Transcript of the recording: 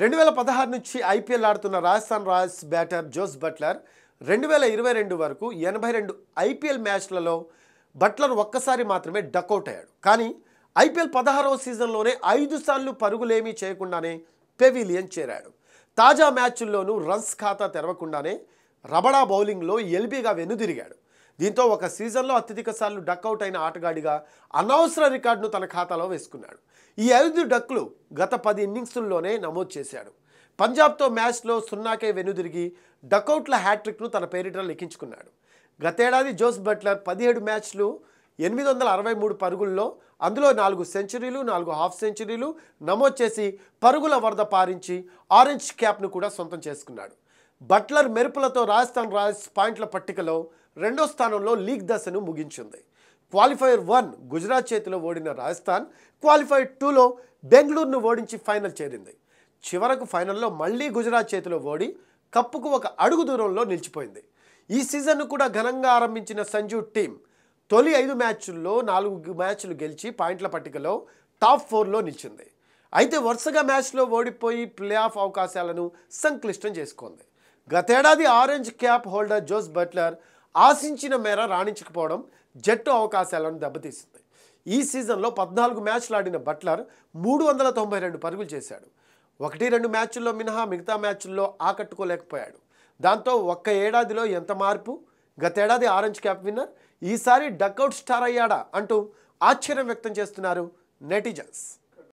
రెండు వేల పదహారు నుంచి ఐపీఎల్ ఆడుతున్న Rajasthan Royals batter Jos Buttler రెండు వేల ఇరవై రెండు వరకు ఎనభై రెండు ఐపీఎల్ మ్యాచ్లలో బట్లర్ ఒక్కసారి మాత్రమే డకౌట్ అయ్యాడు కానీ ఐపీఎల్ పదహారవ సీజన్లోనే ఐదు సార్లు పరుగులేమీ చేయకుండానే పెవిలియన్ చేరాడు తాజా మ్యాచ్ల్లోనూ రన్స్ ఖాతా తెరవకుండానే రబడా బౌలింగ్లో ఎల్బీగా వెనుదిరిగాడు దీంతో ఒక సీజన్లో అత్యధిక సార్లు డక్అవుట్ అయిన ఆటగాడిగా అనవసర రికార్డును తన ఖాతాలో వేసుకున్నాడు ఈ ఐదు డక్లు గత పది ఇన్నింగ్స్లోనే నమోదు చేశాడు పంజాబ్తో మ్యాచ్లో సున్నాకే వెనుదిరిగి డక్అవుట్ల హ్యాట్రిక్ను తన పేరిట లెక్కించుకున్నాడు గతేడాది జోస్ బట్లర్ పదిహేడు మ్యాచ్లు ఎనిమిది వందల అరవై మూడు పరుగుల్లో అందులో నాలుగు సెంచరీలు నాలుగు హాఫ్ సెంచరీలు నమోదు చేసి పరుగుల వరద పారించి ఆరెంజ్ క్యాప్ను కూడా సొంతం చేసుకున్నాడు బట్లర్ మెరుపులతో రాజస్థాన్ రాయల్స్ పాయింట్ల పట్టికలో రెండో స్థానంలో లీగ్ దశను ముగించింది క్వాలిఫైర్ వన్ గుజరాత్ చేతిలో ఓడిన రాజస్థాన్ క్వాలిఫైర్ టూలో బెంగళూరును ఓడించి ఫైనల్ చేరింది చివరకు ఫైనల్లో మళ్లీ గుజరాత్ చేతిలో ఓడి కప్పుకు ఒక అడుగు దూరంలో నిలిచిపోయింది ఈ సీజన్ను కూడా ఘనంగా ఆరంభించిన సంజు టీం తొలి ఐదు మ్యాచ్ల్లో నాలుగు మ్యాచ్లు గెలిచి పాయింట్ల పట్టికలో టాప్ ఫోర్లో నిలిచింది అయితే వరుసగా మ్యాచ్లో ఓడిపోయి ప్లే ఆఫ్ అవకాశాలను సంక్లిష్టం చేసుకుంది గతేడాది orange cap holder Jos Buttler ఆశించిన మేర రాణించకపోవడం జట్టు అవకాశాలను దెబ్బతీసింది ఈ సీజన్లో పద్నాలుగు మ్యాచ్లు ఆడిన బట్లర్ మూడు వందల తొంభై రెండు పరుగులు చేశాడు ఒకటి రెండు మ్యాచ్ల్లో మినహా మిగతా మ్యాచ్ల్లో ఆకట్టుకోలేకపోయాడు దాంతో ఒక్క ఏడాదిలో ఎంత మార్పు గతేడాది ఆరెంజ్ క్యాప్ విన్నర్ ఈసారి డక్అవుట్ స్టార్ అయ్యాడా అంటూ ఆశ్చర్యం వ్యక్తం చేస్తున్నారు నెటిజన్స్